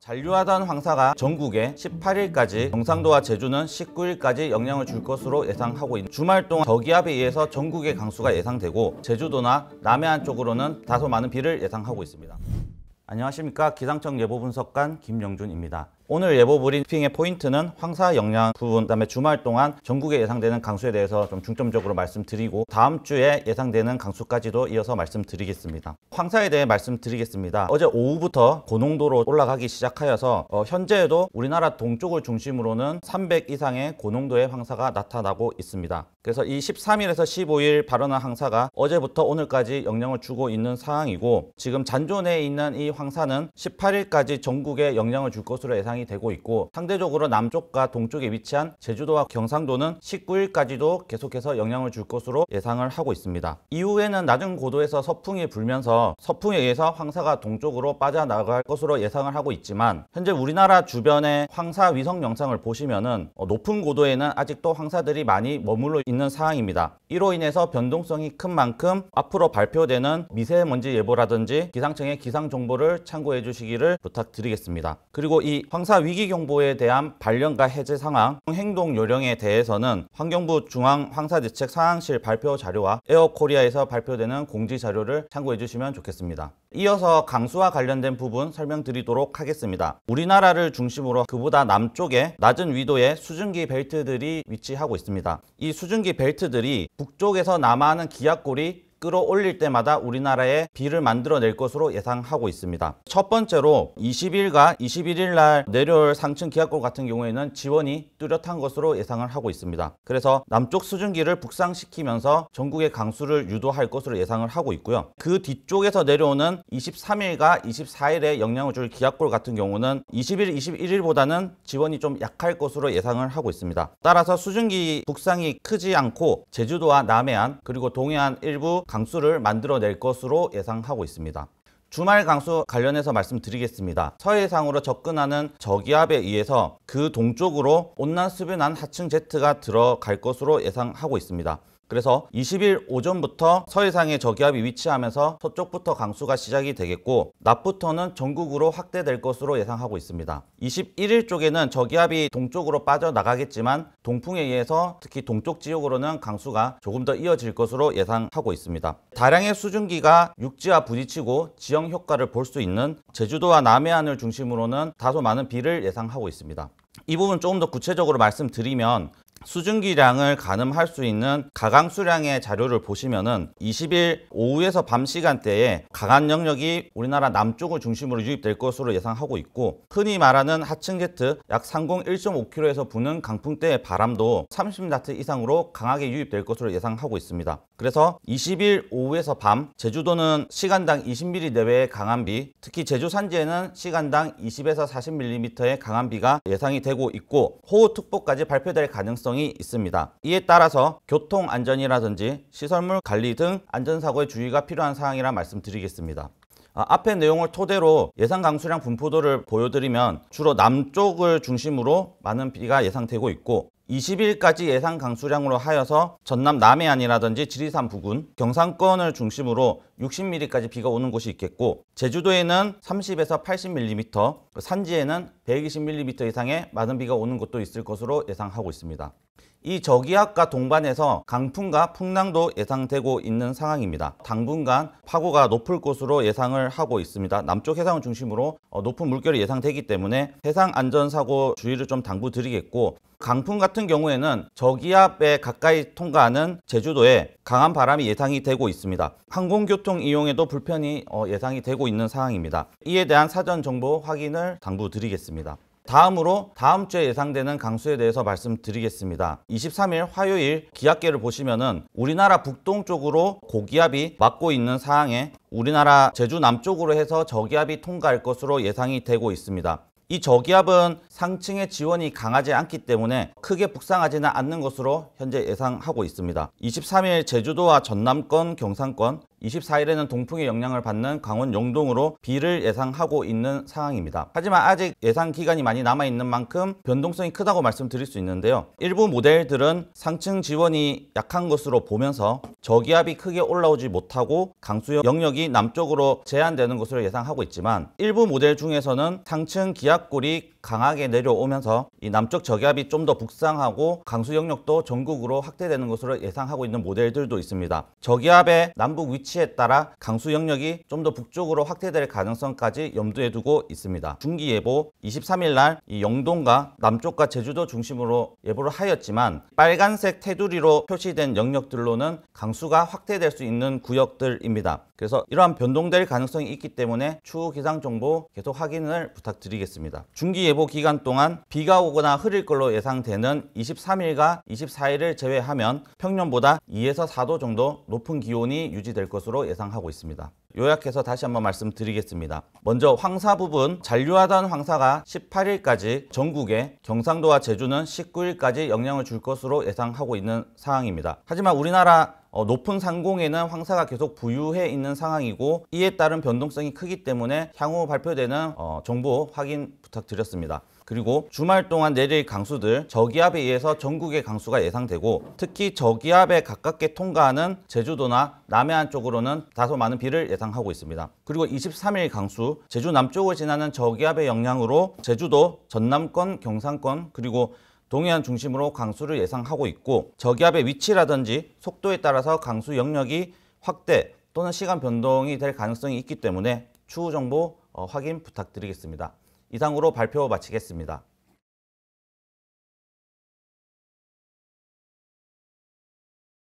잔류하던 황사가 전국에 18일까지 경상도와 제주는 19일까지 영향을 줄 것으로 예상하고 있는 주말 동안 저기압에 의해서 전국의 강수가 예상되고 제주도나 남해안 쪽으로는 다소 많은 비를 예상하고 있습니다. 안녕하십니까 기상청 예보분석관 김영준입니다. 오늘 예보 브리핑의 포인트는 황사 영향 부분 그다음에 주말 동안 전국에 예상되는 강수에 대해서 좀 중점적으로 말씀드리고 다음 주에 예상되는 강수까지도 이어서 말씀드리겠습니다. 황사에 대해 말씀드리겠습니다. 어제 오후부터 고농도로 올라가기 시작하여서 어, 현재에도 우리나라 동쪽을 중심으로는 300 이상의 고농도의 황사가 나타나고 있습니다. 그래서 이 13일에서 15일 발언한 황사가 어제부터 오늘까지 영향을 주고 있는 상황이고 지금 잔존에 있는 이 황사는 18일까지 전국에 영향을 줄 것으로 예상 예상이 되고 있고 상대적으로 남쪽과 동쪽에 위치한 제주도와 경상도는 19일까지도 계속해서 영향을 줄 것으로 예상을 하고 있습니다. 이후에는 낮은 고도에서 서풍이 불면서 서풍에 의해서 황사가 동쪽으로 빠져나갈 것으로 예상을 하고 있지만 현재 우리나라 주변의 황사 위성 영상을 보시면은 어, 높은 고도에는 아직도 황사들이 많이 머물러 있는 상황입니다. 이로 인해서 변동성이 큰 만큼 앞으로 발표되는 미세먼지 예보라든지 기상청의 기상 정보를 참고해 주시기를 부탁드리겠습니다. 그리고 이 황사 황사 위기 경보에 대한 발령과 해제 상황, 행동 요령에 대해서는 환경부 중앙 황사대책 상황실 발표 자료와 에어코리아에서 발표되는 공지 자료를 참고해 주시면 좋겠습니다. 이어서 강수와 관련된 부분 설명드리도록 하겠습니다. 우리나라를 중심으로 그보다 남쪽에 낮은 위도의 수증기 벨트들이 위치하고 있습니다. 이 수증기 벨트들이 북쪽에서 남하하는 기압골이 끌어올릴 때마다 우리나라에 비를 만들어낼 것으로 예상하고 있습니다. 첫 번째로 20일과 21일 날 내려올 상층 기압골 같은 경우에는 지원이 뚜렷한 것으로 예상을 하고 있습니다. 그래서 남쪽 수증기를 북상시키면서 전국의 강수를 유도할 것으로 예상을 하고 있고요. 그 뒤쪽에서 내려오는 23일과 24일에 영향을 줄 기압골 같은 경우는 20일, 21일보다는 지원이 좀 약할 것으로 예상을 하고 있습니다. 따라서 수증기 북상이 크지 않고 제주도와 남해안 그리고 동해안 일부 강수를 만들어낼 것으로 예상하고 있습니다. 주말 강수 관련해서 말씀드리겠습니다. 서해상으로 접근하는 저기압에 의해서 그 동쪽으로 온난 수변한 하층 제트가 들어갈 것으로 예상하고 있습니다. 그래서 20일 오전부터 서해상에 저기압이 위치하면서 서쪽부터 강수가 시작이 되겠고 낮부터는 전국으로 확대될 것으로 예상하고 있습니다. 21일 쪽에는 저기압이 동쪽으로 빠져나가겠지만 동풍에 의해서 특히 동쪽 지역으로는 강수가 조금 더 이어질 것으로 예상하고 있습니다. 다량의 수증기가 육지와 부딪히고 지형 효과를 볼 수 있는 제주도와 남해안을 중심으로는 다소 많은 비를 예상하고 있습니다. 이 부분 조금 더 구체적으로 말씀드리면 수증기량을 가늠할 수 있는 가강 수량의 자료를 보시면은 20일 오후에서 밤 시간대에 강한 영역이 우리나라 남쪽을 중심으로 유입될 것으로 예상하고 있고 흔히 말하는 하층 게트약 상공 1.5km에서 부는 강풍 때의 바람도 30나트 이상으로 강하게 유입될 것으로 예상하고 있습니다. 그래서 20일 오후에서 밤 제주도는 시간당 20mm 내외의 강한 비, 특히 제주 산지에는 시간당 20에서 40mm의 강한 비가 예상이 되고 있고 호우특보까지 발표될 가능성이 가능성이 있습니다. 이에 따라서 교통안전이라든지 시설물 관리 등 안전사고에 주의가 필요한 사항이라 말씀드리겠습니다. 아, 앞에 내용을 토대로 예상 강수량 분포도를 보여드리면 주로 남쪽을 중심으로 많은 비가 예상되고 있고 20일까지 예상 강수량으로 하여서 전남 남해안이라든지 지리산 부근, 경상권을 중심으로 60mm까지 비가 오는 곳이 있겠고 제주도에는 30에서 80mm, 산지에는 120mm 이상의 많은 비가 오는 곳도 있을 것으로 예상하고 있습니다. 이 저기압과 동반해서 강풍과 풍랑도 예상되고 있는 상황입니다. 당분간 파고가 높을 것으로 예상을 하고 있습니다. 남쪽 해상을 중심으로 어, 높은 물결이 예상되기 때문에 해상 안전사고 주의를 좀 당부드리겠고 강풍 같은 경우에는 저기압에 가까이 통과하는 제주도에 강한 바람이 예상이 되고 있습니다. 항공교통 이용에도 불편이 어, 예상이 되고 있는 상황입니다. 이에 대한 사전 정보 확인을 당부드리겠습니다. 다음으로 다음 주에 예상되는 강수에 대해서 말씀드리겠습니다. 23일 화요일 기압계를 보시면은 우리나라 북동쪽으로 고기압이 막고 있는 상황에 우리나라 제주 남쪽으로 해서 저기압이 통과할 것으로 예상이 되고 있습니다. 이 저기압은 상층의 지원이 강하지 않기 때문에 크게 북상하지는 않는 것으로 현재 예상하고 있습니다. 23일 제주도와 전남권, 경상권, 24일에는 동풍의 영향을 받는 강원 영동으로 비를 예상하고 있는 상황입니다. 하지만 아직 예상 기간이 많이 남아있는 만큼 변동성이 크다고 말씀드릴 수 있는데요. 일부 모델들은 상층 지원이 약한 것으로 보면서 저기압이 크게 올라오지 못하고 강수 영역이 남쪽으로 제한되는 것으로 예상하고 있지만 일부 모델 중에서는 상층 기압골이 강하게 내려오면서 이 남쪽 저기압이 좀 더 북상하고 강수 영역도 전국으로 확대되는 것으로 예상하고 있는 모델들도 있습니다. 저기압의 남북 위치에 따라 강수 영역이 좀 더 북쪽으로 확대될 가능성까지 염두에 두고 있습니다. 중기예보 23일 날 이 영동과 남쪽과 제주도 중심으로 예보를 하였지만 빨간색 테두리로 표시된 영역들로는 강수가 확대될 수 있는 구역들입니다. 그래서 이러한 변동될 가능성이 있기 때문에 추후 기상 정보 계속 확인을 부탁드리겠습니다. 중기 예보 기간 동안 비가 오거나 흐릴 걸로 예상되는 23일과 24일을 제외하면 평년보다 2에서 4도 정도 높은 기온이 유지될 것으로 예상하고 있습니다. 요약해서 다시 한번 말씀드리겠습니다. 먼저 황사 부분 잔류하던 황사가 18일까지 전국에 경상도와 제주는 19일까지 영향을 줄 것으로 예상하고 있는 상황입니다. 하지만 우리나라 어, 높은 상공에는 황사가 계속 부유해 있는 상황이고 이에 따른 변동성이 크기 때문에 향후 발표되는 어, 정보 확인 부탁드렸습니다. 그리고 주말 동안 내릴 강수들 저기압에 의해서 전국의 강수가 예상되고 특히 저기압에 가깝게 통과하는 제주도나 남해안 쪽으로는 다소 많은 비를 예상하고 있습니다. 그리고 23일 강수 제주 남쪽을 지나는 저기압의 영향으로 제주도, 전남권, 경상권 그리고 동해안 중심으로 강수를 예상하고 있고 저기압의 위치라든지 속도에 따라서 강수 영역이 확대 또는 시간 변동이 될 가능성이 있기 때문에 추후 정보 어, 확인 부탁드리겠습니다. 이상으로 발표 마치겠습니다.